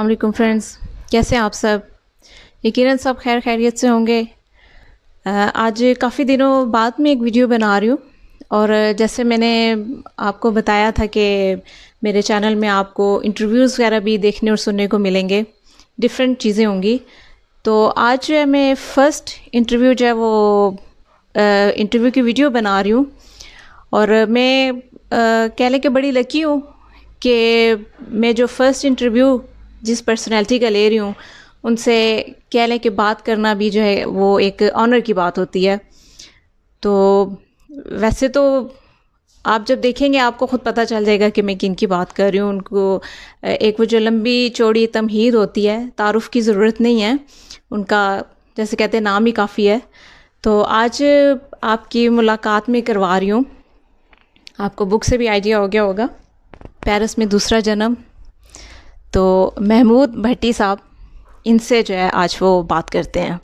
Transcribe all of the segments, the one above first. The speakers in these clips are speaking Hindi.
अलकुम फ्रेंड्स कैसे हैं आप सब यकीनन सब खैर खैरियत से होंगे आज काफ़ी दिनों बाद में एक वीडियो बना रही हूँ और जैसे मैंने आपको बताया था कि मेरे चैनल में आपको इंटरव्यूज़ वगैरह भी देखने और सुनने को मिलेंगे डिफरेंट चीज़ें होंगी तो आज जो है मैं फ़र्स्ट इंटरव्यू जो है वो इंटरव्यू की वीडियो बना रही हूँ और मैं कह लें कि बड़ी लकी हूँ कि मैं जो फ़र्स्ट इंटरव्यू जिस पर्सनैलिटी का ले रही हूँ उनसे कह लें कि बात करना भी जो है वो एक ऑनर की बात होती है तो वैसे तो आप जब देखेंगे आपको ख़ुद पता चल जाएगा कि मैं किन की बात कर रही हूँ उनको एक वो जो लंबी चौड़ी तमहीद होती है तारुफ की ज़रूरत नहीं है उनका जैसे कहते हैं नाम ही काफ़ी है तो आज आपकी मुलाकात में करवा रही हूँ आपको बुक से भी आइडिया हो गया होगा पेरिस में दूसरा जन्म तो महमूद भट्टी साहब इनसे जो है आज वो बात करते हैं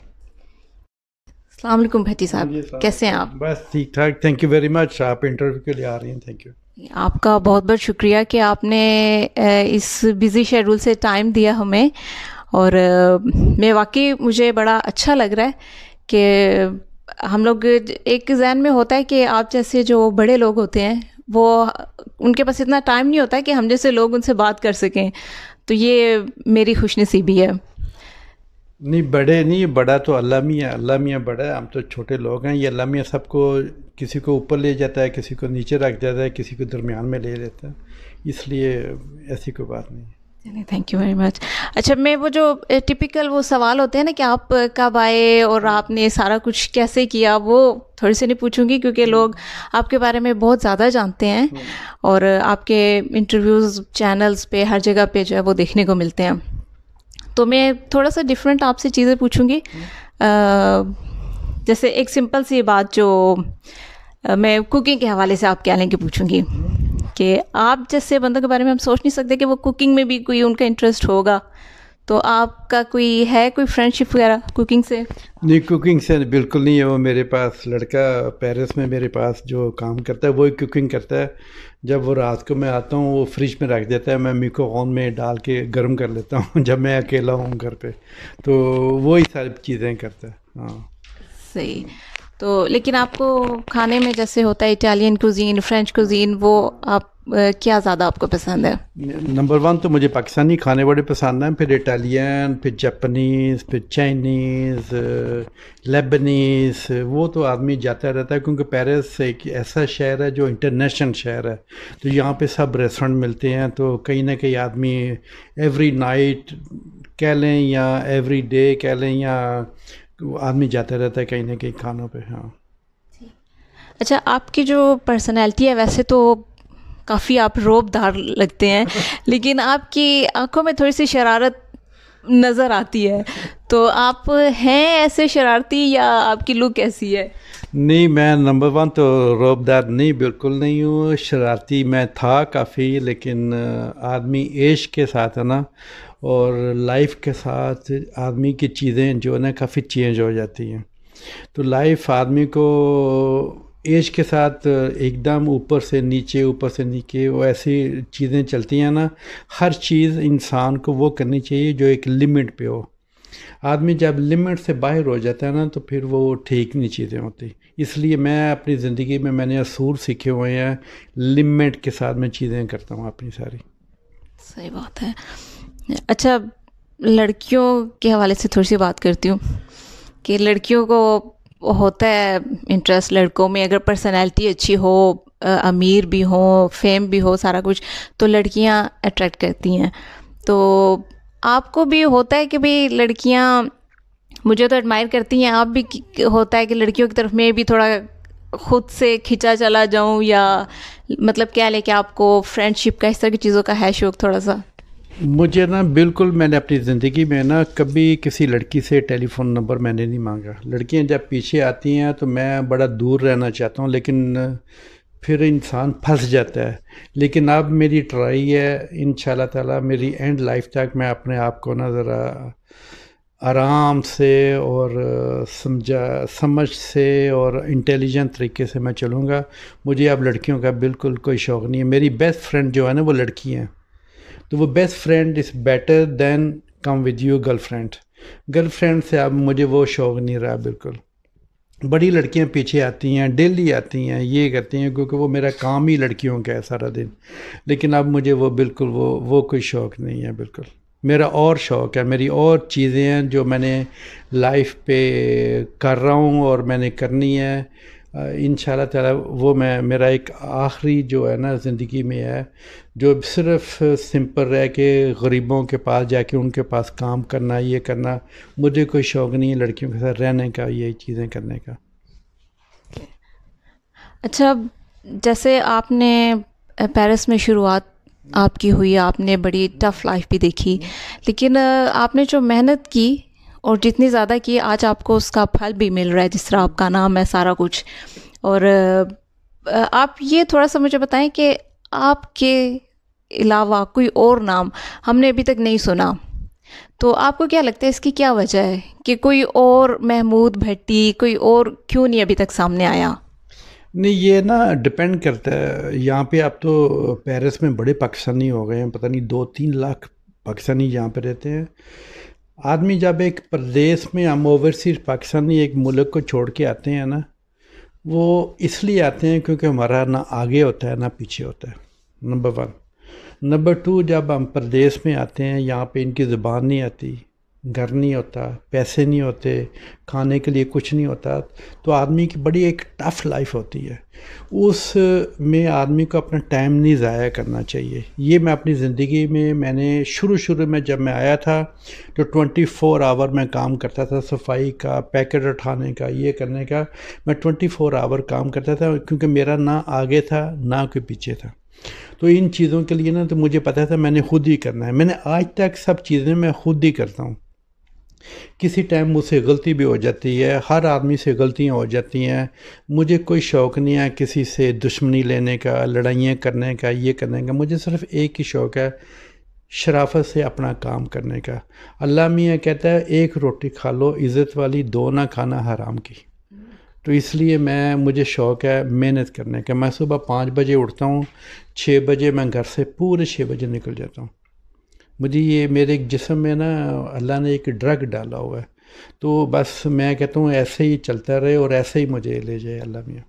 अलकुम भट्टी साहब कैसे हैं आप बस ठीक ठाक थैंक यू वेरी मच आप इंटरव्यू के लिए आ रही हैं थैंक यू आपका बहुत बहुत शुक्रिया कि आपने इस बिज़ी शेड्यूल से टाइम दिया हमें और मैं वाकई मुझे बड़ा अच्छा लग रहा है कि हम लोग एक जहन में होता है कि आप जैसे जो बड़े लोग होते हैं वो उनके पास इतना टाइम नहीं होता है कि हम जैसे लोग उनसे बात कर सकें तो ये मेरी खुश नसीबी है नहीं बड़े नहीं बड़ा तो अल्लाह मियाँ अल्लाह मियाँ बड़ा है हम तो छोटे लोग हैं ये अल्लाह मियाँ सबको किसी को ऊपर ले जाता है किसी को नीचे रख जाता है किसी को दरमियान में ले लेता है इसलिए ऐसी कोई बात नहीं है नहीं थैंक यू वेरी मच अच्छा मैं वो जो टिपिकल वो सवाल होते हैं ना कि आप कब आए और आपने सारा कुछ कैसे किया वो थोड़ी से नहीं पूछूंगी क्योंकि हम्म। लोग आपके बारे में बहुत ज़्यादा जानते हैं हम्म। और आपके इंटरव्यूज़ चैनल्स पे हर जगह पे जो है वो देखने को मिलते हैं तो मैं थोड़ा सा डिफरेंट आपसे चीज़ें पूछूंगी हम्म। जैसे एक सिंपल सी बात जो मैं कुकिंग के हवाले से आपके आने की पूछूंगी कि आप जैसे बंदों के बारे में हम सोच नहीं सकते कि वो कुकिंग में भी कोई उनका इंटरेस्ट होगा तो आपका कोई है कोई फ्रेंडशिप वगैरह कुकिंग से नहीं कुकिंग से बिल्कुल नहीं है वो मेरे पास लड़का पेरिस में मेरे पास जो काम करता है वो कुकिंग करता है जब वो रात को मैं आता हूँ वो फ्रिज में रख देता है मैं मीको ऑन में डाल के गर्म कर लेता हूँ जब मैं अकेला हूँ घर पे तो वही सारी चीज़ें करता है हाँ सही तो लेकिन आपको खाने में जैसे होता है इटालियन कुजीन फ्रेंच कुजीन वो आप क्या ज़्यादा आपको पसंद है नंबर वन तो मुझे पाकिस्तानी खाने बड़े पसंद हैं फिर इटालियन फिर जापानीज़ फिर चाइनीज़ लेबनीज़ वो तो आदमी जाता रहता है क्योंकि पेरिस एक ऐसा शहर है जो इंटरनेशनल शहर है तो यहाँ पे सब रेस्टोरेंट मिलते हैं तो कहीं ना कहीं आदमी एवरी नाइट कह लें या एवरी डे कह लें या वो आदमी जाता रहता है कहीं ना कहीं खानों पे हाँ अच्छा आपकी जो पर्सनैलिटी है वैसे तो काफ़ी आप रोबदार लगते हैं लेकिन आपकी आंखों में थोड़ी सी शरारत नज़र आती है तो आप हैं ऐसे शरारती या आपकी लुक ऐसी है नहीं मैं नंबर वन तो रोबदार नहीं बिल्कुल नहीं हूँ शरारती मैं था काफ़ी लेकिन आदमी एज के साथ है ना और लाइफ के साथ आदमी की चीज़ें जो है ना काफ़ी चेंज हो जाती हैं तो लाइफ आदमी को एज के साथ एकदम ऊपर से नीचे ऊपर से नीचे वो ऐसी चीज़ें चलती हैं ना हर चीज़ इंसान को वो करनी चाहिए जो एक लिमिट पे हो आदमी जब लिमिट से बाहर हो जाता है ना तो फिर वो ठीक नहीं चीज़ें होती इसलिए मैं अपनी ज़िंदगी में मैंने असूल सीखे हुए हैं लिमिट के साथ मैं चीज़ें करता हूँ अपनी सारी सही बात है अच्छा लड़कियों के हवाले से थोड़ी सी बात करती हूँ कि लड़कियों को होता है इंटरेस्ट लड़कों में अगर पर्सनैलिटी अच्छी हो अमीर भी हो फेम भी हो सारा कुछ तो लड़कियाँ अट्रैक्ट करती हैं तो आपको भी होता है कि भाई लड़कियाँ मुझे तो एडमायर करती हैं आप भी होता है कि लड़कियों की तरफ मैं भी थोड़ा खुद से खिंचा चला जाऊं या मतलब क्या लेके आपको फ्रेंडशिप का इस तरह की चीज़ों का है शौक थोड़ा सा मुझे ना बिल्कुल मैंने अपनी ज़िंदगी में ना कभी किसी लड़की से टेलीफोन नंबर मैंने नहीं मांगा लड़कियां जब पीछे आती हैं तो मैं बड़ा दूर रहना चाहता हूँ लेकिन फिर इंसान फंस जाता है लेकिन अब मेरी ट्राई है इन ताला मेरी एंड लाइफ तक मैं अपने आप को ना ज़रा आराम से और समझा समझ से और इंटेलिजेंट तरीके से मैं चलूँगा मुझे अब लड़कियों का बिल्कुल कोई शौक़ नहीं है मेरी बेस्ट फ्रेंड जो है ना वो लड़की हैं तो वो best friend is better than come with you girlfriend girlfriend से अब मुझे वो शौक़ नहीं रहा बिल्कुल बड़ी लड़कियां पीछे आती हैं डेली आती हैं ये करती हैं क्योंकि वो मेरा काम ही लड़कियों का है सारा दिन लेकिन अब मुझे वो बिल्कुल वो वो कोई शौक़ नहीं है बिल्कुल मेरा और शौक़ है मेरी और चीज़ें हैं जो मैंने लाइफ पे कर रहा हूँ और मैंने करनी है इन ताला वो मैं मेरा एक आखिरी जो है ना ज़िंदगी में है जो सिर्फ सिंपल रह के गरीबों के पास जाके उनके पास काम करना ये करना मुझे कोई शौक़ नहीं है लड़कियों के साथ रहने का ये चीज़ें करने का अच्छा जैसे आपने पेरिस में शुरुआत आपकी हुई आपने बड़ी टफ़ लाइफ भी देखी लेकिन आपने जो मेहनत की और जितनी ज़्यादा किए आज आपको उसका फल भी मिल रहा है जिस तरह आपका नाम है सारा कुछ और आप ये थोड़ा सा मुझे बताएं कि आपके अलावा कोई और नाम हमने अभी तक नहीं सुना तो आपको क्या लगता है इसकी क्या वजह है कि कोई और महमूद भट्टी कोई और क्यों नहीं अभी तक सामने आया नहीं ये ना डिपेंड करता है यहाँ पे आप तो पेरिस में बड़े पाकिस्तानी हो गए हैं पता नहीं दो तीन लाख पाकिस्तानी यहाँ पे रहते हैं आदमी जब एक प्रदेश में हम ओवरसीज पाकिस्तानी एक मुल्क को छोड़ के आते हैं ना वो इसलिए आते हैं क्योंकि हमारा ना आगे होता है ना पीछे होता है नंबर वन नंबर टू जब हम प्रदेश में आते हैं यहाँ पे इनकी ज़ुबान नहीं आती घर नहीं होता पैसे नहीं होते खाने के लिए कुछ नहीं होता तो आदमी की बड़ी एक टफ़ लाइफ होती है उस में आदमी को अपना टाइम नहीं ज़ाया करना चाहिए ये मैं अपनी ज़िंदगी में मैंने शुरू शुरू में जब मैं आया था तो 24 फोर आवर मैं काम करता था सफाई का पैकेट उठाने का ये करने का मैं 24 फोर आवर काम करता था क्योंकि मेरा ना आगे था ना कोई पीछे था तो इन चीज़ों के लिए ना तो मुझे पता था मैंने खुद ही करना है मैंने आज तक सब चीज़ें मैं खुद ही करता हूँ किसी टाइम मुझसे गलती भी हो जाती है हर आदमी से गलतियाँ हो जाती हैं मुझे कोई शौक़ नहीं है किसी से दुश्मनी लेने का लड़ाइयाँ करने का ये करने का मुझे सिर्फ़ एक ही शौक़ है शराफत से अपना काम करने का अल्लाह मियाँ कहता है एक रोटी खा लो इज़्ज़त वाली दो ना खाना हराम की तो इसलिए मैं मुझे शौक़ है मेहनत करने का मैं सुबह पाँच बजे उठता हूँ छः बजे मैं घर से पूरे छः बजे निकल जाता हूँ मुझे ये मेरे एक जिसम में ना अल्लाह ने एक ड्रग डाला हुआ है तो बस मैं कहता हूँ ऐसे ही चलता रहे और ऐसे ही मुझे ले जाए अल्लाह मियाँ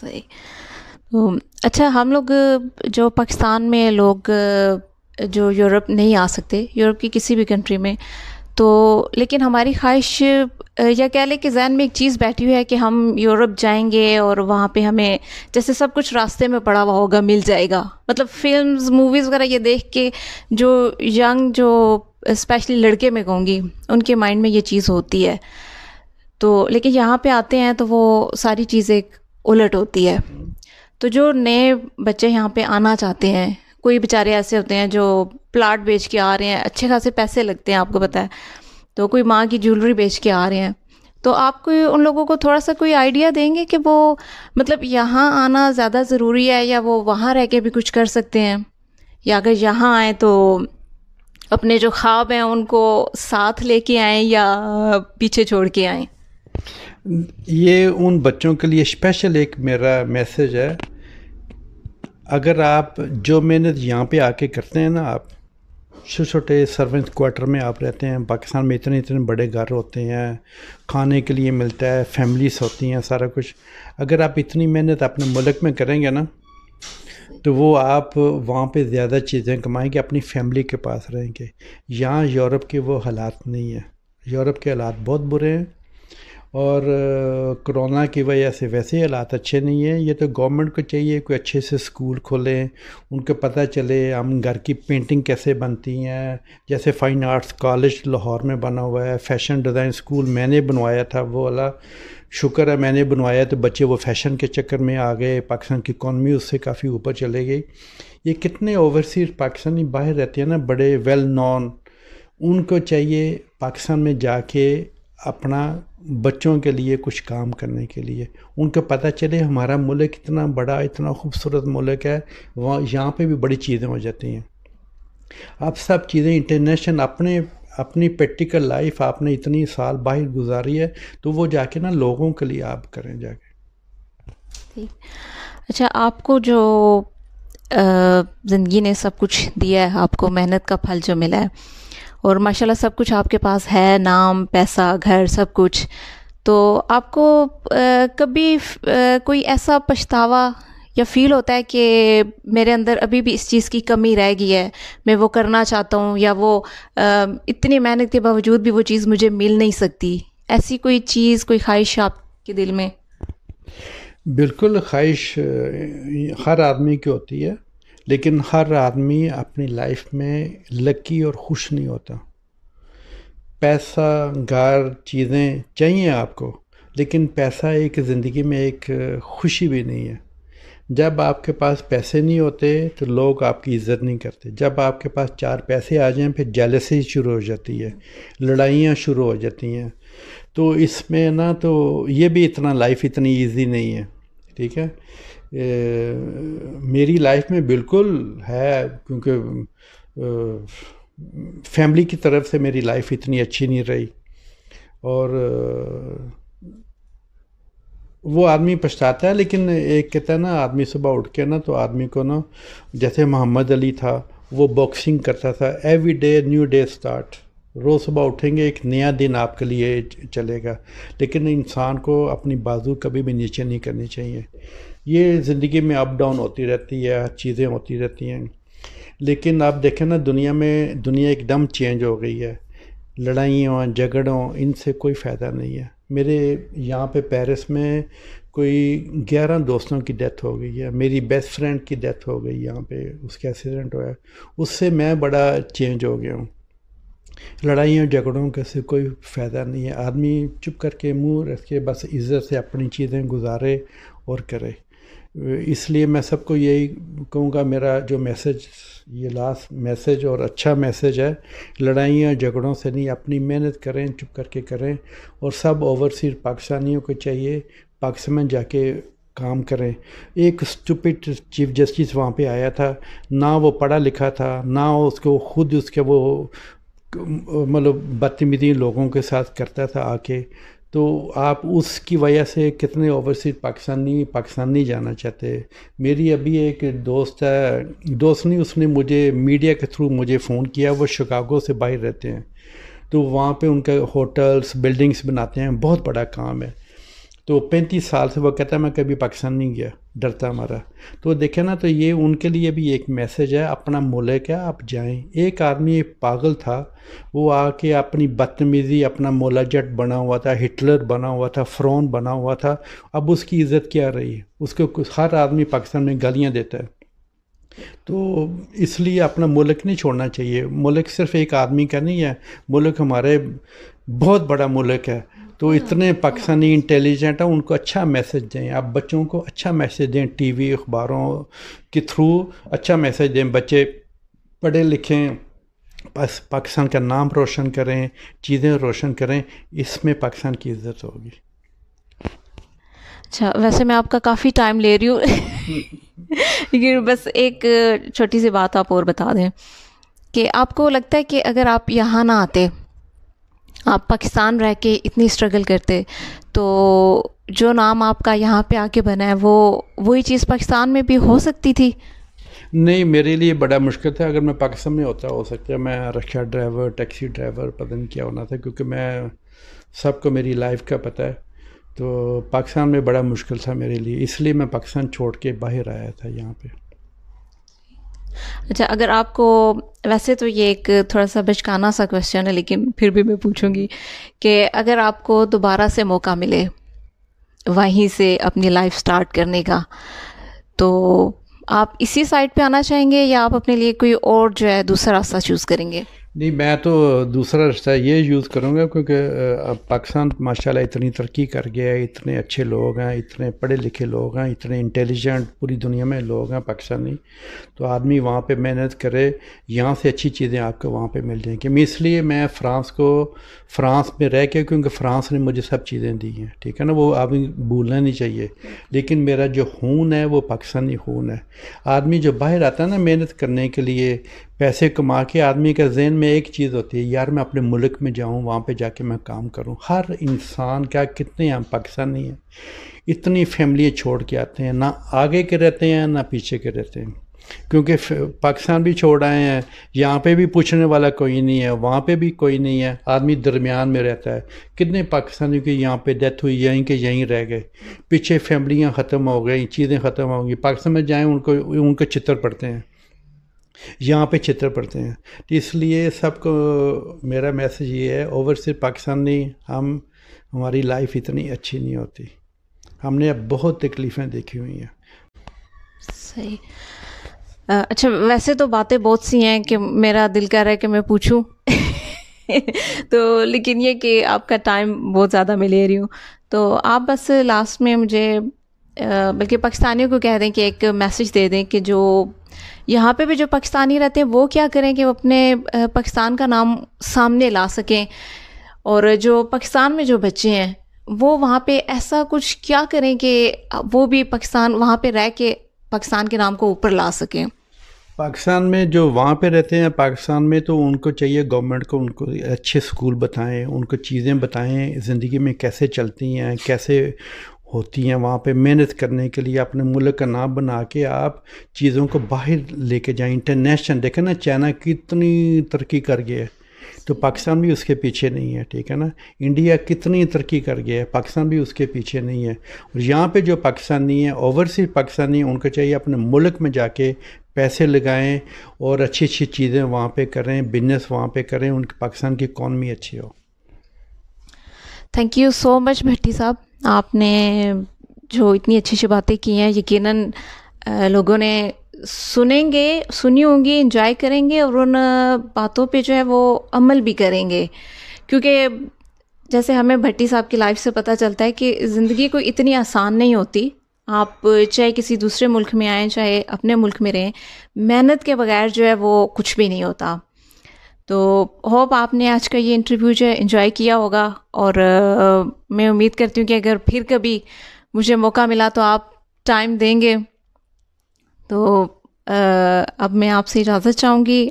सही तो अच्छा हम लोग जो पाकिस्तान में लोग जो यूरोप नहीं आ सकते यूरोप की किसी भी कंट्री में तो लेकिन हमारी ख्वाहिश या कह लें कि जहन में एक चीज़ बैठी हुई है कि हम यूरोप जाएंगे और वहाँ पे हमें जैसे सब कुछ रास्ते में पड़ा हुआ होगा मिल जाएगा मतलब फिल्म्स मूवीज़ वगैरह ये देख के जो यंग जो स्पेशली लड़के में कहूँगी उनके माइंड में ये चीज़ होती है तो लेकिन यहाँ पे आते हैं तो वो सारी चीज़ें उलट होती है तो जो नए बच्चे यहाँ पे आना चाहते हैं कोई बेचारे ऐसे होते हैं जो प्लाट बेच के आ रहे हैं अच्छे खासे पैसे लगते हैं आपको पता है तो कोई माँ की ज्वेलरी बेच के आ रहे हैं तो आप कोई उन लोगों को थोड़ा सा कोई आइडिया देंगे कि वो मतलब यहाँ आना ज़्यादा ज़रूरी है या वो वहाँ रह के भी कुछ कर सकते हैं या अगर यहाँ आए तो अपने जो ख्वाब हैं उनको साथ लेके आए या पीछे छोड़ के आए ये उन बच्चों के लिए स्पेशल एक मेरा मैसेज है अगर आप जो मेहनत यहाँ पे आके करते हैं ना आप छोटे छोटे सर्वेंट क्वार्टर में आप रहते हैं पाकिस्तान में इतने इतने बड़े घर होते हैं खाने के लिए मिलता है फैमिलीस होती हैं सारा कुछ अगर आप इतनी मेहनत अपने मुल्क में करेंगे ना तो वो आप वहाँ पे ज़्यादा चीज़ें कमाएंगे अपनी फैमिली के पास रहेंगे यहाँ यूरोप के वो हालात नहीं है यूरोप के हालात बहुत बुरे हैं और कोरोना की वजह से वैसे हालात अच्छे नहीं हैं ये तो गवर्नमेंट को चाहिए कोई अच्छे से स्कूल खोलें उनको पता चले हम घर की पेंटिंग कैसे बनती हैं जैसे फ़ाइन आर्ट्स कॉलेज लाहौर में बना हुआ है फैशन डिज़ाइन स्कूल मैंने बनवाया था वो वाला शुक्र है मैंने बनवाया तो बच्चे वो फैशन के चक्कर में आ गए पाकिस्तान की इकॉनमी उससे काफ़ी ऊपर चले गई ये कितने ओवरसीज पाकिस्तानी बाहर रहते हैं ना बड़े वेल नॉन उनको चाहिए पाकिस्तान में जाके अपना बच्चों के लिए कुछ काम करने के लिए उनको पता चले हमारा मुल्क इतना बड़ा इतना खूबसूरत मुल्क है वहाँ यहाँ पे भी बड़ी चीज़ें हो जाती हैं अब सब चीज़ें इंटरनेशनल अपने अपनी प्रैक्टिकल लाइफ आपने इतनी साल बाहर गुजारी है तो वो जाके ना लोगों के लिए आप करें जाके अच्छा आपको जो ज़िंदगी ने सब कुछ दिया है आपको मेहनत का फल जो मिला है और माशाल्लाह सब कुछ आपके पास है नाम पैसा घर सब कुछ तो आपको आ, कभी आ, कोई ऐसा पछतावा या फील होता है कि मेरे अंदर अभी भी इस चीज़ की कमी रह गई है मैं वो करना चाहता हूँ या वो आ, इतनी मेहनत के बावजूद भी वो चीज़ मुझे मिल नहीं सकती ऐसी कोई चीज़ कोई ख्वाहिश आपके दिल में बिल्कुल ख्वाहिश हर आदमी की होती है लेकिन हर आदमी अपनी लाइफ में लकी और खुश नहीं होता पैसा गार चीज़ें चाहिए आपको लेकिन पैसा एक ज़िंदगी में एक खुशी भी नहीं है जब आपके पास पैसे नहीं होते तो लोग आपकी इज्जत नहीं करते जब आपके पास चार पैसे आ जाएं फिर जेलसी शुरू हो जाती है लड़ाइयाँ शुरू हो जाती हैं तो इसमें ना तो ये भी इतना लाइफ इतनी इजी नहीं है ठीक है मेरी लाइफ में बिल्कुल है क्योंकि फैमिली की तरफ से मेरी लाइफ इतनी अच्छी नहीं रही और वो आदमी पछताता है लेकिन एक कहता है ना आदमी सुबह उठ के ना तो आदमी को ना जैसे मोहम्मद अली था वो बॉक्सिंग करता था every day new day start रोज़ सुबह उठेंगे एक नया दिन आपके लिए चलेगा लेकिन इंसान को अपनी बाजू कभी भी नीचे नहीं करनी चाहिए ये ज़िंदगी में अप डाउन होती रहती है चीज़ें होती रहती हैं लेकिन आप देखें ना दुनिया में दुनिया एकदम चेंज हो गई है लड़ाइयों झगड़ों इनसे कोई फ़ायदा नहीं है मेरे यहाँ पे पेरिस में कोई ग्यारह दोस्तों की डेथ हो गई है मेरी बेस्ट फ्रेंड की डेथ हो गई यहाँ पे उसका एक्सीडेंट हुआ है उससे मैं बड़ा चेंज हो गया हूँ लड़ाइयों झगड़ों के से कोई फ़ायदा नहीं है आदमी चुप करके मुंह रख के बस इज़्ज़त से अपनी चीज़ें गुजारे और करे इसलिए मैं सबको यही कहूँगा मेरा जो मैसेज ये लास्ट मैसेज और अच्छा मैसेज है लड़ाइयाँ झगड़ों से नहीं अपनी मेहनत करें चुप करके करें और सब ओवरसीज पाकिस्तानियों को चाहिए पाकिस्तान में जाके काम करें एक स्टूपिड चीफ जस्टिस वहाँ पे आया था ना वो पढ़ा लिखा था ना उसको खुद उसके वो मतलब बदतमीजी लोगों के साथ करता था आके तो आप उसकी वजह से कितने ओवरसीज पाकिस्तानी पाकिस्तान नहीं जाना चाहते मेरी अभी एक दोस्त है दोस्त नहीं उसने मुझे मीडिया के थ्रू मुझे फ़ोन किया वो शिकागो से बाहर रहते हैं तो वहाँ पे उनके होटल्स बिल्डिंग्स बनाते हैं बहुत बड़ा काम है तो पैंतीस साल से वो कहता है मैं कभी पाकिस्तान नहीं गया डरता हमारा तो देखे ना तो ये उनके लिए भी एक मैसेज है अपना मुल्क है आप जाएं एक आदमी एक पागल था वो आके अपनी बदतमीज़ी अपना मोलाजट बना हुआ था हिटलर बना हुआ था फ़्रोन बना हुआ था अब उसकी इज़्ज़त क्या रही है उसको हर आदमी पाकिस्तान में गालियाँ देता है तो इसलिए अपना मुल्क नहीं छोड़ना चाहिए मुल्क सिर्फ एक आदमी का नहीं है मुल्क हमारे बहुत बड़ा मुल्क है तो इतने पाकिस्तानी इंटेलिजेंट हैं उनको अच्छा मैसेज दें आप बच्चों को अच्छा मैसेज दें टीवी अखबारों के थ्रू अच्छा मैसेज दें बच्चे पढ़े लिखें बस पाकिस्तान का नाम रोशन करें चीज़ें रोशन करें इसमें पाकिस्तान की इज्जत होगी अच्छा वैसे मैं आपका काफ़ी टाइम ले रही हूँ लेकिन बस एक छोटी सी बात आप और बता दें कि आपको लगता है कि अगर आप यहाँ ना आते आप पाकिस्तान रह के इतनी स्ट्रगल करते तो जो नाम आपका यहाँ पे आके बना है वो वही चीज़ पाकिस्तान में भी हो सकती थी नहीं मेरे लिए बड़ा मुश्किल था अगर मैं पाकिस्तान में होता हो सकता है मैं रक्षा ड्राइवर टैक्सी ड्राइवर पता नहीं क्या होना था क्योंकि मैं सबको मेरी लाइफ का पता है तो पाकिस्तान में बड़ा मुश्किल था मेरे लिए इसलिए मैं पाकिस्तान छोड़ के बाहर आया था यहाँ पर अच्छा अगर आपको वैसे तो ये एक थोड़ा सा बचकाना सा क्वेश्चन है लेकिन फिर भी मैं पूछूंगी कि अगर आपको दोबारा से मौका मिले वहीं से अपनी लाइफ स्टार्ट करने का तो आप इसी साइड पे आना चाहेंगे या आप अपने लिए कोई और जो है दूसरा रास्ता चूज़ करेंगे नहीं मैं तो दूसरा रास्ता ये यूज़ करूँगा क्योंकि अब पाकिस्तान माशाल्लाह इतनी तरक्की कर गया है इतने अच्छे लोग हैं इतने पढ़े लिखे लोग हैं इतने इंटेलिजेंट पूरी दुनिया में लोग हैं पाकिस्तानी तो आदमी वहाँ पे मेहनत करे यहाँ से अच्छी चीज़ें आपको वहाँ पे मिल जाएंगी मैं इसलिए मैं फ़्रांस को फ़्रांस में रह के क्योंकि फ़्रांस ने मुझे सब चीज़ें दी हैं ठीक है ना वो आदमी भूलना नहीं चाहिए लेकिन मेरा जो खून है वो पाकिस्तानी खून है आदमी जो बाहर आता है ना मेहनत करने के लिए पैसे कमा के आदमी के जहन में एक चीज़ होती है यार मैं अपने मुल्क में जाऊँ वहाँ पे जाके मैं काम करूँ हर इंसान क्या कितने हम पाकिस्तानी हैं इतनी फैमिली छोड़ के आते हैं ना आगे के रहते हैं ना पीछे के रहते हैं क्योंकि पाकिस्तान भी छोड़ आए हैं यहाँ पे भी पूछने वाला कोई नहीं है वहाँ पे भी कोई नहीं है आदमी दरमियान में रहता है कितने पाकिस्तानियों की यहाँ पे डेथ हुई यहीं के यहीं रह गए पीछे फैमिलियाँ ख़त्म हो गई चीज़ें ख़त्म हो गई पाकिस्तान में जाएँ उनको उनके चित्र पड़ते हैं यहाँ पे चित्र पड़ते हैं तो इसलिए सबको मेरा मैसेज ये है ओवर से पाकिस्तानी हम हमारी लाइफ इतनी अच्छी नहीं होती हमने अब बहुत तकलीफ़ें देखी हुई हैं सही अच्छा वैसे तो बातें बहुत सी हैं कि मेरा दिल कर रहा है कि मैं पूछूं तो लेकिन ये कि आपका टाइम बहुत ज़्यादा मैं ले रही हूँ तो आप बस लास्ट में मुझे बल्कि पाकिस्तानियों को कह दें कि एक मैसेज दे दें कि जो यहाँ पे भी जो पाकिस्तानी रहते हैं वो क्या करें कि वो अपने पाकिस्तान का नाम सामने ला सकें और जो पाकिस्तान में जो बच्चे हैं वो वहाँ पे ऐसा कुछ क्या करें कि वो भी पाकिस्तान वहाँ पे रह के पाकिस्तान के नाम को ऊपर ला सकें पाकिस्तान में जो वहाँ पे रहते हैं पाकिस्तान में तो उनको चाहिए गवर्नमेंट को उनको अच्छे स्कूल बताएं उनको चीज़ें बताएं ज़िंदगी में कैसे चलती हैं कैसे होती हैं वहाँ पे मेहनत करने के लिए अपने मुल्क का नाम बना के आप चीज़ों को बाहर लेके जाएं इंटरनेशनल देखें ना चाइना कितनी तरक्की कर गया है तो पाकिस्तान भी उसके पीछे नहीं है ठीक है ना इंडिया कितनी तरक्की कर गया है पाकिस्तान भी उसके पीछे नहीं है और यहाँ पे जो पाकिस्तानी है ओवरसीज पाकिस्तानी है उनको चाहिए अपने मुल्क में जाके पैसे लगाएं और अच्छी अच्छी चीज़ें वहाँ पे करें बिजनेस वहाँ पे करें उनके पाकिस्तान की इकॉनमी अच्छी हो thank you so much Bhatti साहब आपने जो इतनी अच्छी अच्छी बातें की हैं यकीनन लोगों ने सुनेंगे सुनी होंगी इंजॉय करेंगे और उन बातों पे जो है वो अमल भी करेंगे क्योंकि जैसे हमें भट्टी साहब की लाइफ से पता चलता है कि ज़िंदगी कोई इतनी आसान नहीं होती आप चाहे किसी दूसरे मुल्क में आएँ चाहे अपने मुल्क में रहें मेहनत के बगैर जो है वो कुछ भी नहीं होता तो होप आपने आज का ये इंटरव्यू जो है इन्जॉय किया होगा और आ, मैं उम्मीद करती हूँ कि अगर फिर कभी मुझे मौका मिला तो आप टाइम देंगे तो आ, अब मैं आपसे इजाज़त चाहूँगी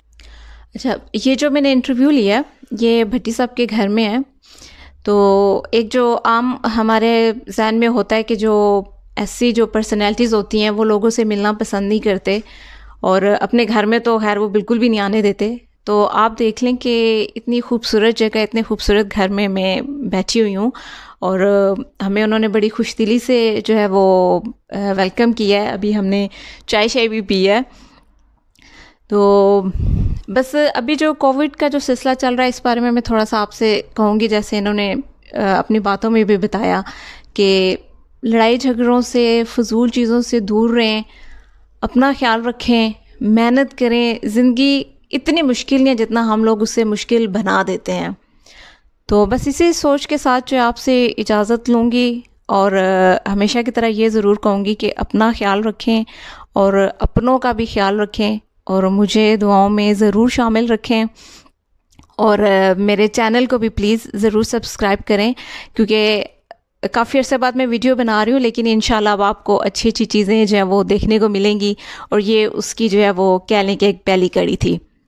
अच्छा ये जो मैंने इंटरव्यू लिया ये भट्टी साहब के घर में है तो एक जो आम हमारे जहन में होता है कि जो ऐसी जो पर्सनैलिटीज़ होती हैं वो लोगों से मिलना पसंद नहीं करते और अपने घर में तो खैर वो बिल्कुल भी नहीं आने देते तो आप देख लें कि इतनी खूबसूरत जगह इतने खूबसूरत घर में मैं बैठी हुई हूँ और हमें उन्होंने बड़ी खुश दिली से जो है वो वेलकम किया है अभी हमने चाय शाय भी पी है तो बस अभी जो कोविड का जो सिलसिला चल रहा है इस बारे में मैं थोड़ा सा आपसे कहूँगी जैसे इन्होंने अपनी बातों में भी बताया कि लड़ाई झगड़ों से फजूल चीज़ों से दूर रहें अपना ख्याल रखें मेहनत करें ज़िंदगी इतनी मुश्किल नहीं है जितना हम लोग उसे मुश्किल बना देते हैं तो बस इसी सोच के साथ जो आपसे इजाज़त लूँगी और हमेशा की तरह ये ज़रूर कहूँगी कि अपना ख्याल रखें और अपनों का भी ख्याल रखें और मुझे दुआओं में ज़रूर शामिल रखें और मेरे चैनल को भी प्लीज़ ज़रूर सब्सक्राइब करें क्योंकि काफ़ी अर्से बाद मैं वीडियो बना रही हूँ लेकिन इन अब आपको अच्छी अच्छी चीज़ें जो है वो देखने को मिलेंगी और ये उसकी जो है वो कहने की एक पहली कड़ी थी